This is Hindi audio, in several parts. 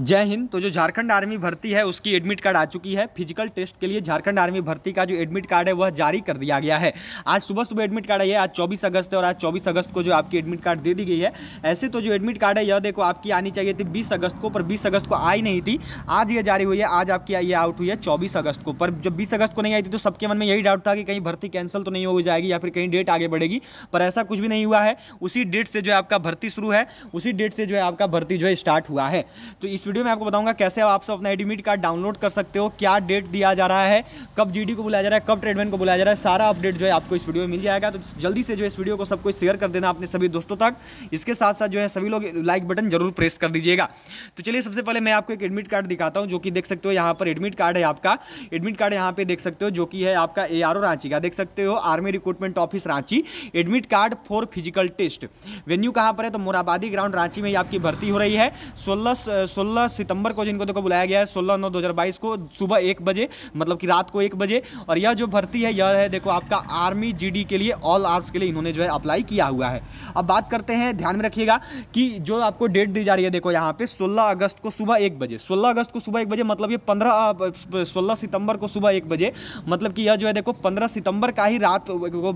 जय हिंद तो जो झारखंड आर्मी भर्ती है उसकी एडमिट कार्ड आ चुकी है फिजिकल टेस्ट के लिए झारखंड आर्मी भर्ती का जो एडमिट कार्ड है वह जारी कर दिया गया है आज सुबह सुबह एडमिट कार्ड आई है आज 24 अगस्त है और आज 24 अगस्त को जो आपकी एडमिट कार्ड दे दी गई है ऐसे तो जो एडमिट कार्ड है यह देखो आपकी आनी चाहिए थी बीस अगस्त को पर बीस अगस्त को आई नहीं थी आज यह जारी हुई है आज आपकी ये आउट हुई है चौबीस अगस्त को पर जब बीस अगस्त को नहीं आई थी तो सबके मन में यही डाउट था कि कहीं भर्ती कैंसिल तो नहीं हो जाएगी या फिर कहीं डेट आगे बढ़ेगी पर ऐसा कुछ भी नहीं हुआ है उसी डेट से जो है आपका भर्ती शुरू है उसी डेट से जो है आपका भर्ती जो है स्टार्ट हुआ है तो इस वीडियो में आपको बताऊंगा कैसे आप सब अपना एडमिट कार्ड डाउनलोड कर सकते हो क्या डेट दिया जा रहा है कब जीडी को बुलाया जा रहा है कब ट्रेडमैन को बुलाया जा रहा है सारा अपडेट जो है आपको इस वीडियो में मिल जाएगा तो जल्दी से जो इस वीडियो को सबको शेयर कर देना अपने सभी दोस्तों तक इसके साथ साथ जो है सभी लोग लाइक बटन जरूर प्रेस कर दीजिएगा तो चलिए सबसे पहले मैं आपको एक एडमिट कार्ड दिखाता हूँ जो कि देख सकते हो यहाँ पर एडमिट कार्ड है आपका एडमिट कार्ड यहाँ पे देख सकते हो जो कि है आपका ए रांची का देख सकते हो army recruitment office Ranchi admit card for physical test venue कहाँ पर है तो मोराबादी ग्राउंड रांची में आपकी भर्ती हो रही है सोलह सोलह सोलह सितंबर को जिनको देखो बुलाया गया है सोलह नौ दो को सुबह एक बजे मतलब कि रात को एक बजे और यह जो भर्ती है यह है देखो आपका आर्मी जी के लिए ऑल आर्म्स के लिए इन्होंने जो है अप्लाई किया हुआ है अब बात करते हैं ध्यान में रखिएगा कि जो आपको डेट दी जा रही है देखो यहाँ पे सोलह अगस्त को सुबह एक बजे सोलह अगस्त को सुबह एक बजे मतलब ये पंद्रह सोलह सितंबर को सुबह एक बजे मतलब कि यह जो है देखो पंद्रह सितंबर का ही रात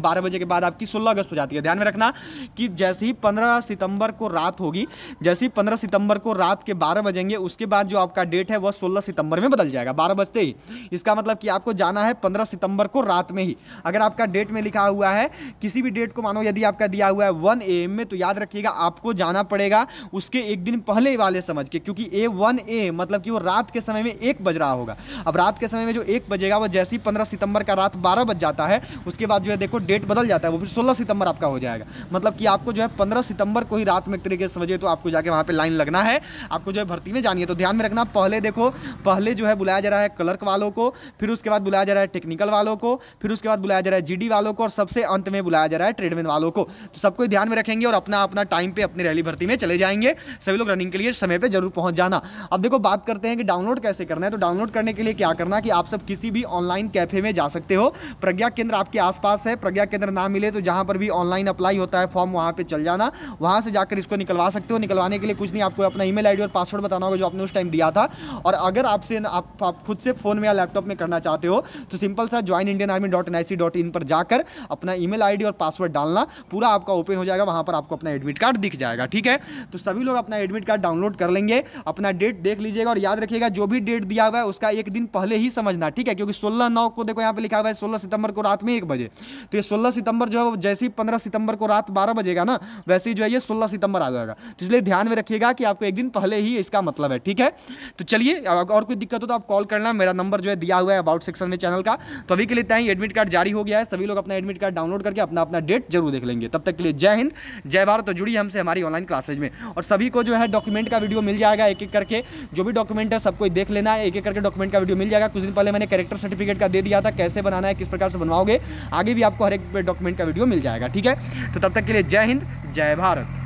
बारह बजे के बाद आपकी सोलह अगस्त हो जाती है ध्यान में रखना कि जैसे ही पंद्रह सितंबर को रात होगी जैसे ही पंद्रह सितंबर को रात के बारह बजे देंगे उसके बाद जो आपका डेट है वह सोलह सितंबर में बदल जाएगा बारह बजते ही इसका मतलब कि आपको जाना है पंद्रह सितंबर को रात में ही अगर आपका डेट में लिखा हुआ है किसी भी डेट को मानो यदि आपका दिया हुआ है वन ए में तो याद रखिएगा आपको जाना पड़ेगा उसके एक दिन पहले वाले समझ के क्योंकि ए वन ए मतलब कि वो रात के समय में एक बज रहा होगा अब रात के समय में जो एक बजेगा वो जैसे ही पंद्रह सितंबर का रात बारह बज जाता है उसके बाद जो है देखो डेट बदल जाता है वो फिर सोलह सितंबर आपका हो जाएगा मतलब कि आपको जो है पंद्रह सितंबर को ही रात में एक तरीके से समझे तो आपको जाके वहाँ पर लाइन लगना है आपको जो है भर्ती में जानिए तो ध्यान में रखना पहले देखो पहले जो है बुलाया जा रहा है क्लर्क वालों को फिर उसके बाद बुलाया जा रहा है टेक्निकल वालों को फिर उसके बाद बुलाया जा रहा है जीडी वालों को और सबसे अंत में बुलाया जा रहा है ट्रेडमैन वालों को तो सबको ध्यान में रखेंगे और अपना अपना टाइम पर अपनी रैली भर्ती में चले जाएंगे सभी लोग रनिंग के लिए समय पर जरूर पहुंच जाना अब देखो बात करते हैं कि डाउनलोड कैसे करना है तो डाउनलोड करने के लिए क्या करना कि आप सब किसी भी ऑनलाइन कैफे में जा सकते हो प्रज्ञा केंद्र आपके आसपास है प्रज्ञा केंद्र ना मिले तो जहाँ पर भी ऑनलाइन अप्लाई होता है फॉर्म वहाँ पर चल जाना वहाँ से जाकर इसको निकलवा सकते हो निकलवाने के लिए कुछ नहीं आपको अपना ईमेल आईडी और पासवर्ड बताना करना होगा जो आपने उस टाइम दिया था और अगर आपसे आप, आप खुद से फ़ोन में या लैपटॉप में करना चाहते हो तो सिंपल सा join Indian army dot N I C dot in पर जाकर अपना ईमेल आईडी और पासवर्ड डालना पूरा आपका ओपन हो जाएगा वहाँ पर आपको अपना एडमिट कार्ड दिख जाएगा ठीक है तो सभी लोग अपना एडमिट कार्ड डाउनलोड कर लेंगे अपना डेट देख लीजिएगा और याद रखिएगा जो भी डेट दिया हुआ है उसका एक दिन पहले ही समझना ठीक है क्योंकि सोलह नौ को देखो यहाँ पर लिखा हुआ है सोलह सितंबर को रात में एक बजे तो ये सोलह सितंबर जो है जैसे ही पंद्रह सितंबर को रात बारह बजेगा ना वैसे ही जो है ये सोलह सितंबर आ जाएगा तो इसलिए ध्यान में रखिएगा कि आपको एक दिन पहले ही इसका मतलब मतलब है ठीक है तो चलिए और कोई दिक्कत हो तो आप कॉल करना मेरा नंबर जो है दिया हुआ है अबाउट सेक्शन में चैनल का तो अभी के लिए ही एडमिट कार्ड जारी हो गया है सभी लोग अपना एडमिट कार्ड डाउनलोड करके अपना अपना डेट जरूर देख लेंगे तब तक के लिए जय हिंद जय भारत तो जुड़ी हमसे हमारी ऑनलाइन क्लासेज में और सभी को जो है डॉक्यूमेंट का वीडियो मिल जाएगा एक एक करके जो भी डॉक्यूमेंट है सबको देख लेना है एक एक करके डॉक्यूमेंट का वीडियो मिल जाएगा कुछ दिन पहले मैंने कैरेक्टर सर्टिफिकेट का दे दिया था कैसे बनाना है किस प्रकार से बनवाओगे आगे भी आपको हर एक डॉक्यूमेंट का वीडियो मिल जाएगा ठीक है तो तब तक के लिए जय हिंद जय भारत